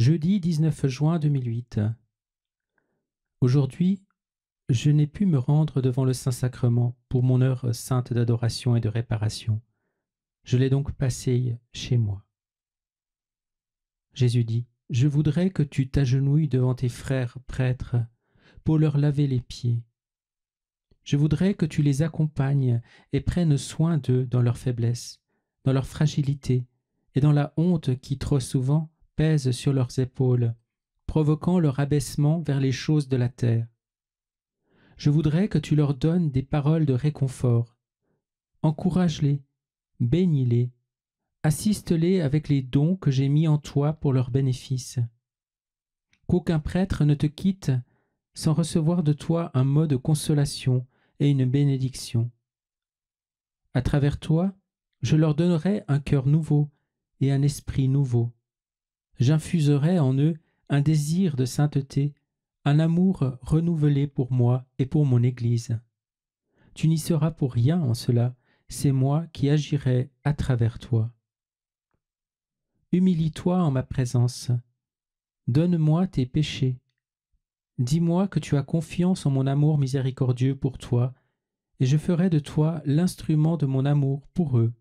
Jeudi 19 juin 2008. Aujourd'hui, je n'ai pu me rendre devant le Saint-Sacrement pour mon heure sainte d'adoration et de réparation. Je l'ai donc passée chez moi. Jésus dit, Je voudrais que tu t'agenouilles devant tes frères prêtres pour leur laver les pieds. Je voudrais que tu les accompagnes et prennes soin d'eux dans leur faiblesse, dans leur fragilité et dans la honte qui trop souvent pèsent sur leurs épaules, provoquant leur abaissement vers les choses de la terre. Je voudrais que tu leur donnes des paroles de réconfort. Encourage-les, bénis-les, assiste-les avec les dons que j'ai mis en toi pour leur bénéfice. Qu'aucun prêtre ne te quitte sans recevoir de toi un mot de consolation et une bénédiction. À travers toi, je leur donnerai un cœur nouveau et un esprit nouveau j'infuserai en eux un désir de sainteté, un amour renouvelé pour moi et pour mon Église. Tu n'y seras pour rien en cela, c'est moi qui agirai à travers toi. Humilie-toi en ma présence. Donne-moi tes péchés. Dis-moi que tu as confiance en mon amour miséricordieux pour toi, et je ferai de toi l'instrument de mon amour pour eux.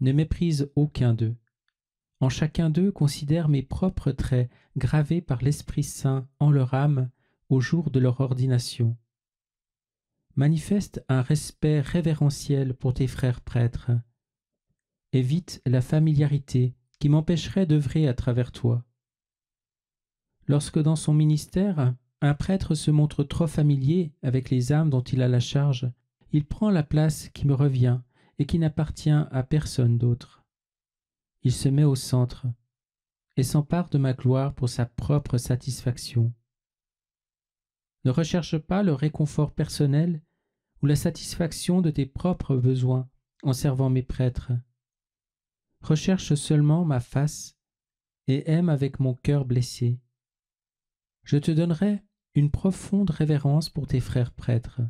Ne méprise aucun d'eux. En chacun d'eux considère mes propres traits gravés par l'Esprit Saint en leur âme au jour de leur ordination. Manifeste un respect révérentiel pour tes frères prêtres. Évite la familiarité qui m'empêcherait d'œuvrer à travers toi. Lorsque dans son ministère, un prêtre se montre trop familier avec les âmes dont il a la charge, il prend la place qui me revient et qui n'appartient à personne d'autre il se met au centre et s'empare de ma gloire pour sa propre satisfaction. Ne recherche pas le réconfort personnel ou la satisfaction de tes propres besoins en servant mes prêtres. Recherche seulement ma face et aime avec mon cœur blessé. Je te donnerai une profonde révérence pour tes frères prêtres.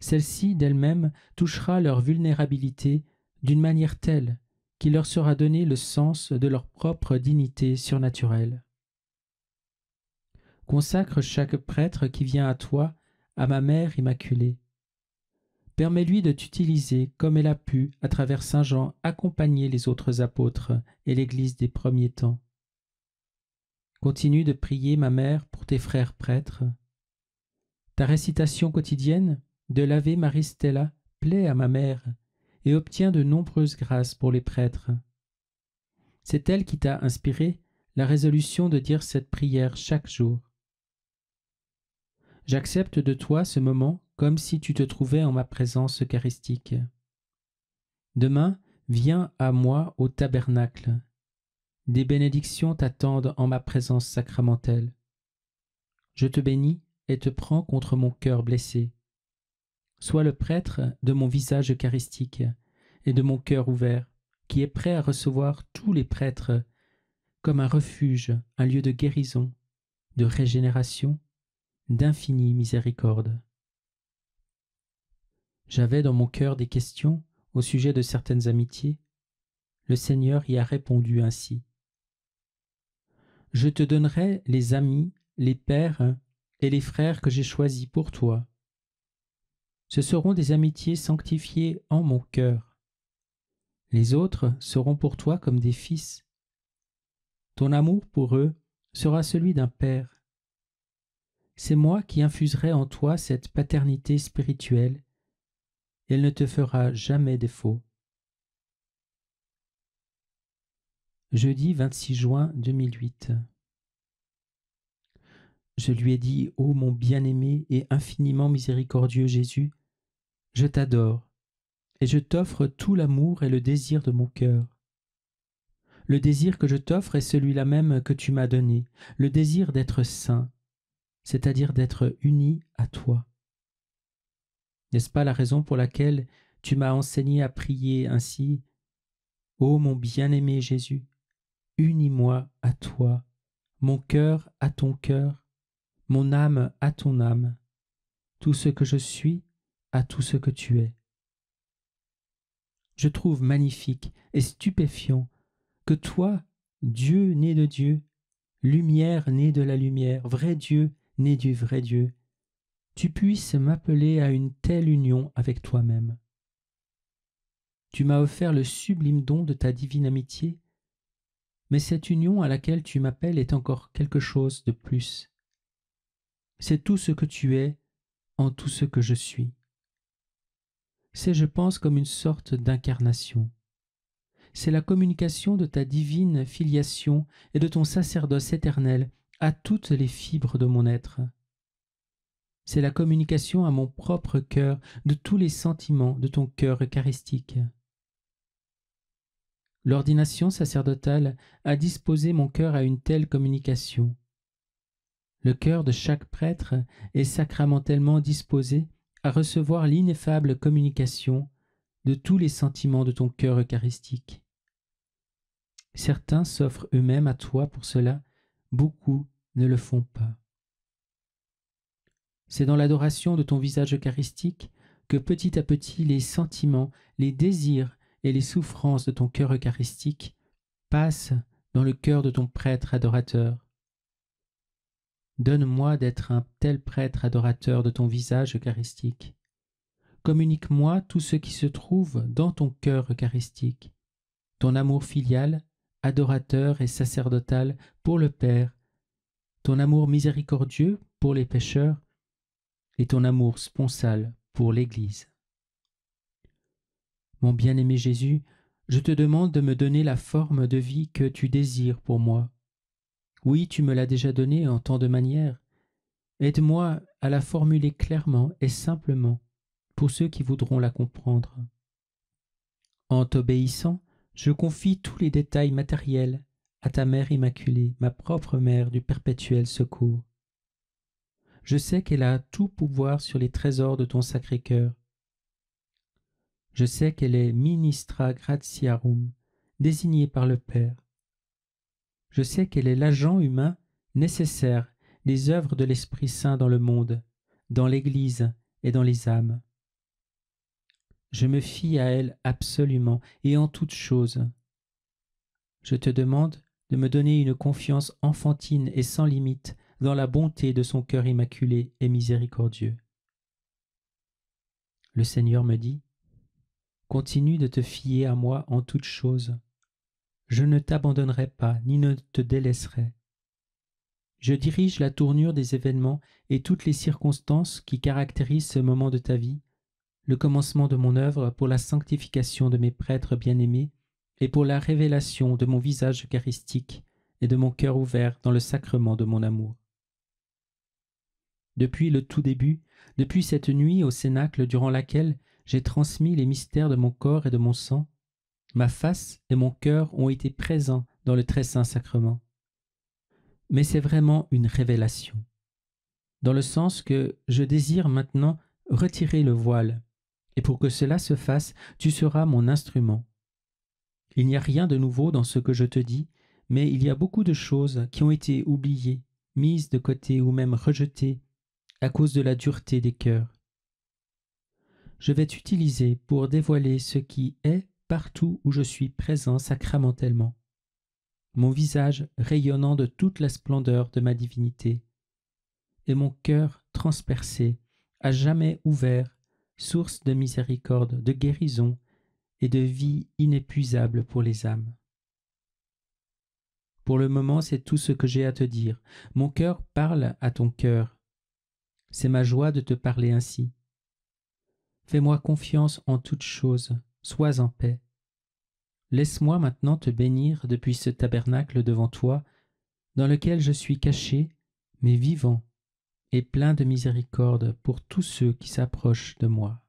Celle-ci d'elle-même touchera leur vulnérabilité d'une manière telle qui leur sera donné le sens de leur propre dignité surnaturelle. Consacre chaque prêtre qui vient à toi à ma mère immaculée. Permets-lui de t'utiliser comme elle a pu, à travers Saint Jean, accompagner les autres apôtres et l'Église des premiers temps. Continue de prier, ma mère, pour tes frères prêtres. Ta récitation quotidienne de l'Ave Maristella plaît à ma mère et obtient de nombreuses grâces pour les prêtres. C'est elle qui t'a inspiré la résolution de dire cette prière chaque jour. J'accepte de toi ce moment comme si tu te trouvais en ma présence eucharistique. Demain, viens à moi au tabernacle. Des bénédictions t'attendent en ma présence sacramentelle. Je te bénis et te prends contre mon cœur blessé. Sois le prêtre de mon visage eucharistique et de mon cœur ouvert, qui est prêt à recevoir tous les prêtres comme un refuge, un lieu de guérison, de régénération, d'infinie miséricorde. J'avais dans mon cœur des questions au sujet de certaines amitiés. Le Seigneur y a répondu ainsi. Je te donnerai les amis, les pères et les frères que j'ai choisis pour toi, ce seront des amitiés sanctifiées en mon cœur. Les autres seront pour toi comme des fils. Ton amour pour eux sera celui d'un père. C'est moi qui infuserai en toi cette paternité spirituelle. Elle ne te fera jamais défaut. Jeudi 26 juin 2008 je lui ai dit, Ô mon bien-aimé et infiniment miséricordieux Jésus, je t'adore, et je t'offre tout l'amour et le désir de mon cœur. Le désir que je t'offre est celui-là même que tu m'as donné, le désir d'être saint, c'est-à-dire d'être uni à toi. N'est-ce pas la raison pour laquelle tu m'as enseigné à prier ainsi Ô mon bien-aimé Jésus, unis-moi à toi, mon cœur à ton cœur, mon âme à ton âme, tout ce que je suis à tout ce que tu es. Je trouve magnifique et stupéfiant que toi, Dieu né de Dieu, lumière né de la lumière, vrai Dieu né du vrai Dieu, tu puisses m'appeler à une telle union avec toi-même. Tu m'as offert le sublime don de ta divine amitié, mais cette union à laquelle tu m'appelles est encore quelque chose de plus c'est tout ce que tu es en tout ce que je suis. C'est, je pense, comme une sorte d'incarnation. C'est la communication de ta divine filiation et de ton sacerdoce éternel à toutes les fibres de mon être. C'est la communication à mon propre cœur de tous les sentiments de ton cœur eucharistique. L'ordination sacerdotale a disposé mon cœur à une telle communication. Le cœur de chaque prêtre est sacramentellement disposé à recevoir l'ineffable communication de tous les sentiments de ton cœur eucharistique. Certains s'offrent eux-mêmes à toi pour cela, beaucoup ne le font pas. C'est dans l'adoration de ton visage eucharistique que petit à petit les sentiments, les désirs et les souffrances de ton cœur eucharistique passent dans le cœur de ton prêtre adorateur. Donne-moi d'être un tel prêtre adorateur de ton visage eucharistique. Communique-moi tout ce qui se trouve dans ton cœur eucharistique, ton amour filial, adorateur et sacerdotal pour le Père, ton amour miséricordieux pour les pécheurs et ton amour sponsal pour l'Église. Mon bien-aimé Jésus, je te demande de me donner la forme de vie que tu désires pour moi, oui, tu me l'as déjà donnée en tant de manières. Aide-moi à la formuler clairement et simplement pour ceux qui voudront la comprendre. En t'obéissant, je confie tous les détails matériels à ta mère immaculée, ma propre mère du perpétuel secours. Je sais qu'elle a tout pouvoir sur les trésors de ton sacré cœur. Je sais qu'elle est ministra gratiarum, désignée par le Père, je sais qu'elle est l'agent humain nécessaire des œuvres de l'Esprit Saint dans le monde, dans l'Église et dans les âmes. Je me fie à elle absolument et en toutes choses. Je te demande de me donner une confiance enfantine et sans limite dans la bonté de son cœur immaculé et miséricordieux. Le Seigneur me dit, Continue de te fier à moi en toutes choses, je ne t'abandonnerai pas, ni ne te délaisserai. Je dirige la tournure des événements et toutes les circonstances qui caractérisent ce moment de ta vie, le commencement de mon œuvre pour la sanctification de mes prêtres bien-aimés et pour la révélation de mon visage eucharistique et de mon cœur ouvert dans le sacrement de mon amour. Depuis le tout début, depuis cette nuit au Cénacle durant laquelle j'ai transmis les mystères de mon corps et de mon sang, Ma face et mon cœur ont été présents dans le très saint sacrement. Mais c'est vraiment une révélation, dans le sens que je désire maintenant retirer le voile, et pour que cela se fasse, tu seras mon instrument. Il n'y a rien de nouveau dans ce que je te dis, mais il y a beaucoup de choses qui ont été oubliées, mises de côté ou même rejetées à cause de la dureté des cœurs. Je vais t'utiliser pour dévoiler ce qui est partout où je suis présent sacramentellement, mon visage rayonnant de toute la splendeur de ma divinité, et mon cœur transpercé, à jamais ouvert, source de miséricorde, de guérison et de vie inépuisable pour les âmes. Pour le moment, c'est tout ce que j'ai à te dire. Mon cœur parle à ton cœur. C'est ma joie de te parler ainsi. Fais-moi confiance en toutes choses sois en paix. Laisse-moi maintenant te bénir depuis ce tabernacle devant toi, dans lequel je suis caché, mais vivant, et plein de miséricorde pour tous ceux qui s'approchent de moi.